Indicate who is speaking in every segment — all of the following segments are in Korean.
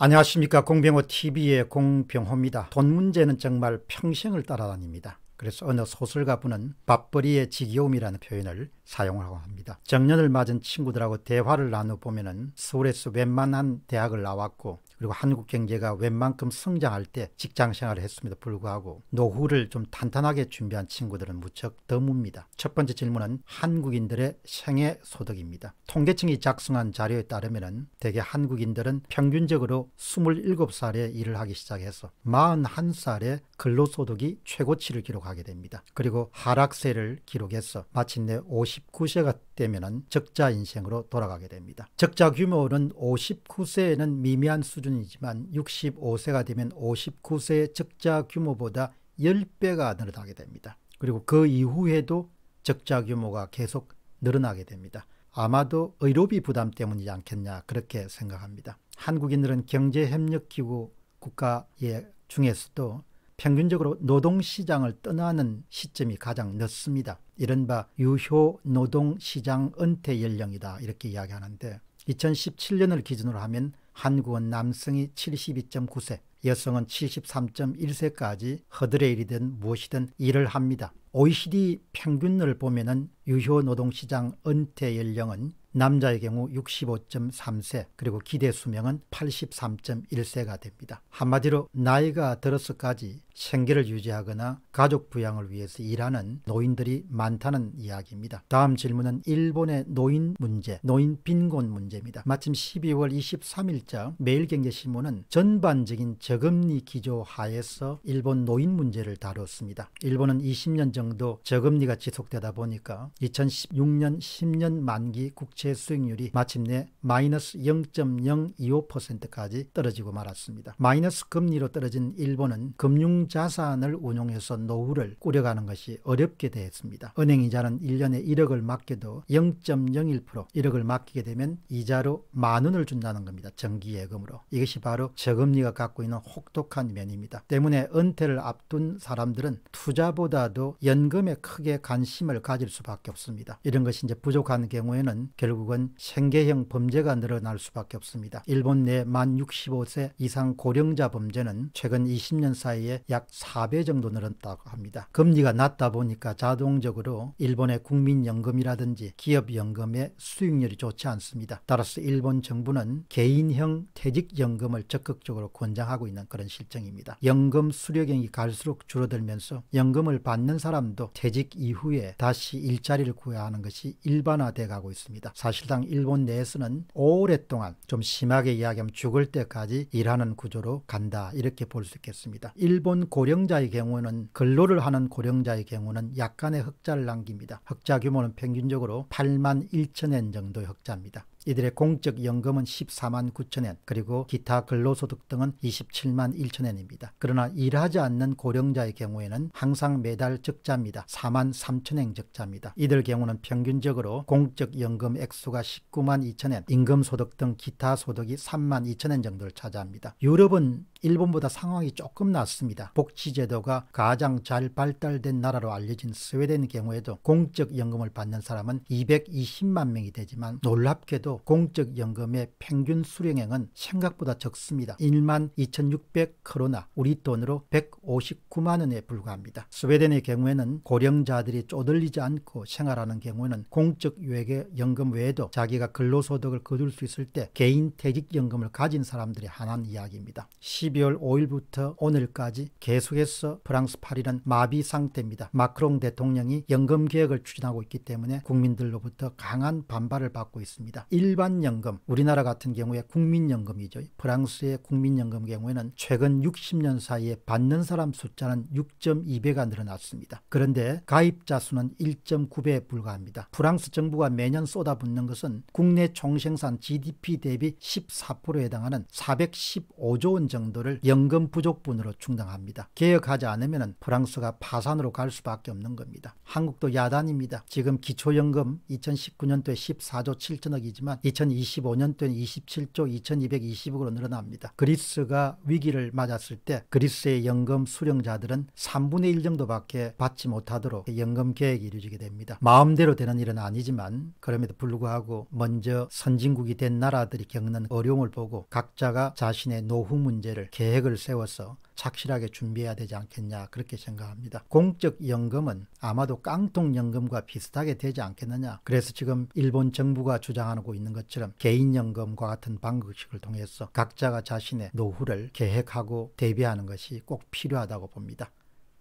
Speaker 1: 안녕하십니까 공병호TV의 공병호입니다. 돈 문제는 정말 평생을 따라다닙니다. 그래서 어느 소설가분은 밥벌이의 지겨움이라는 표현을 사용하고 합니다. 정년을 맞은 친구들하고 대화를 나눠보면 은 서울에서 웬만한 대학을 나왔고 그리고 한국 경제가 웬만큼 성장할 때 직장 생활을 했음에도 불구하고 노후를 좀 탄탄하게 준비한 친구들은 무척 드뭅니다. 첫 번째 질문은 한국인들의 생애 소득입니다. 통계청이 작성한 자료에 따르면 대개 한국인들은 평균적으로 27살에 일을 하기 시작해서 41살에 근로소득이 최고치를 기록하게 됩니다. 그리고 하락세를 기록해서 마침내 59세가 되면 적자 인생으로 돌아가게 됩니다. 적자 규모는 59세에는 미미한 수준이지만 65세가 되면 59세의 적자 규모보다 10배가 늘어나게 됩니다. 그리고 그 이후에도 적자 규모가 계속 늘어나게 됩니다. 아마도 의료비 부담 때문이지 않겠냐 그렇게 생각합니다. 한국인들은 경제협력기구 국가의 중에서도 평균적으로 노동시장을 떠나는 시점이 가장 늦습니다. 이른바 유효 노동시장 은퇴 연령이다 이렇게 이야기하는데 2017년을 기준으로 하면 한국은 남성이 72.9세, 여성은 73.1세까지 허드레일이든 무엇이든 일을 합니다. OECD 평균을 보면은 유효 노동시장 은퇴 연령은 남자의 경우 65.3세 그리고 기대 수명은 83.1세가 됩니다. 한마디로 나이가 들어서까지 생계를 유지하거나 가족 부양을 위해서 일하는 노인들이 많다는 이야기입니다. 다음 질문은 일본의 노인 문제, 노인 빈곤 문제입니다. 마침 12월 23일자 매일경제신문은 전반적인 저금리 기조 하에서 일본 노인 문제를 다뤘습니다. 일본은 20년 정도 시장도 저금리가 지속되다 보니까 2016년 10년 만기 국채 수익률이 마침내 마이너스 0.025%까지 떨어지고 말았습니다. 마이너스 금리로 떨어진 일본은 금융자산을 운용해서 노후를 꾸려가는 것이 어렵게 되었습니다. 은행 이자는 1년에 1억을 맡겨도 0.01% 1억을 맡기게 되면 이자로 만 원을 준다는 겁니다. 정기예금으로. 이것이 바로 저금리가 갖고 있는 혹독한 면입니다. 때문에 은퇴를 앞둔 사람들은 투자보다도 연금에 크게 관심을 가질 수밖에 없습니다. 이런 것이 이제 부족한 경우에는 결국은 생계형 범죄가 늘어날 수밖에 없습니다. 일본 내 만 65세 이상 고령자 범죄는 최근 20년 사이에 약 4배 정도 늘었다고 합니다. 금리가 낮다 보니까 자동적으로 일본의 국민연금이라든지 기업연금의 수익률이 좋지 않습니다. 따라서 일본 정부는 개인형 퇴직연금을 적극적으로 권장하고 있는 그런 실정입니다. 연금 수령액이 갈수록 줄어들면서 연금을 받는 사람 사람도 퇴직 이후에 다시 일자리를 구해야 하는 것이 일반화돼 가고 있습니다. 사실상 일본 내에서는 오랫동안 좀 심하게 이야기하면 죽을 때까지 일하는 구조로 간다 이렇게 볼 수 있겠습니다. 일본 고령자의 경우는 근로를 하는 고령자의 경우는 약간의 흑자를 남깁니다. 흑자 규모는 평균적으로 8만 1천엔 정도의 흑자입니다. 이들의 공적 연금은 14만 9천엔 그리고 기타 근로소득 등은 27만 1천엔입니다. 그러나 일하지 않는 고령자의 경우에는 항상 매달 적자입니다. 4만 3천엔 적자입니다. 이들 경우는 평균적으로 공적 연금 액수가 19만 2천엔, 임금소득 등 기타 소득이 3만 2천엔 정도를 차지합니다. 유럽은 일본보다 상황이 조금 낫습니다. 복지제도가 가장 잘 발달된 나라로 알려진 스웨덴 경우에도 공적 연금을 받는 사람은 220만 명이 되지만 놀랍게도 공적연금의 평균 수령액은 생각보다 적습니다. 1만 2,600크로나 우리 돈으로 159만 원에 불과합니다. 스웨덴의 경우에는 고령자들이 쪼들리지 않고 생활하는 경우에는 공적유액의 연금 외에도 자기가 근로소득을 거둘 수 있을 때 개인퇴직연금을 가진 사람들이 한한 이야기입니다. 12월 5일부터 오늘까지 계속해서 프랑스 파리는 마비 상태입니다. 마크롱 대통령이 연금 개혁을 추진하고 있기 때문에 국민들로부터 강한 반발을 받고 있습니다. 1 일반연금, 우리나라 같은 경우에 국민연금이죠. 프랑스의 국민연금 경우에는 최근 60년 사이에 받는 사람 숫자는 6.2배가 늘어났습니다. 그런데 가입자 수는 1.9배에 불과합니다. 프랑스 정부가 매년 쏟아붓는 것은 국내 총생산 GDP 대비 14%에 해당하는 415조 원 정도를 연금 부족분으로 충당합니다. 개혁하지 않으면 프랑스가 파산으로 갈 수밖에 없는 겁니다. 한국도 야단입니다. 지금 기초연금 2019년도에 14조 7천억이지만 늘지만 2025년도에는 27조 2220억으로 늘어납니다. 그리스가 위기를 맞았을 때 그리스의 연금 수령자들은 3분의 1 정도밖에 받지 못하도록 연금 계획이 이루어지게 됩니다. 마음대로 되는 일은 아니지만 그럼에도 불구하고 먼저 선진국이 된 나라들이 겪는 어려움을 보고 각자가 자신의 노후 문제를 계획을 세워서 착실하게 준비해야 되지 않겠냐 그렇게 생각합니다. 공적연금은 아마도 깡통연금과 비슷하게 되지 않겠느냐 그래서 지금 일본 정부가 주장하고 있는 것처럼 개인연금과 같은 방식을 통해서 각자가 자신의 노후를 계획하고 대비하는 것이 꼭 필요하다고 봅니다.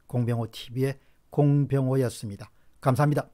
Speaker 1: 공병호TV의 공병호였습니다. 감사합니다.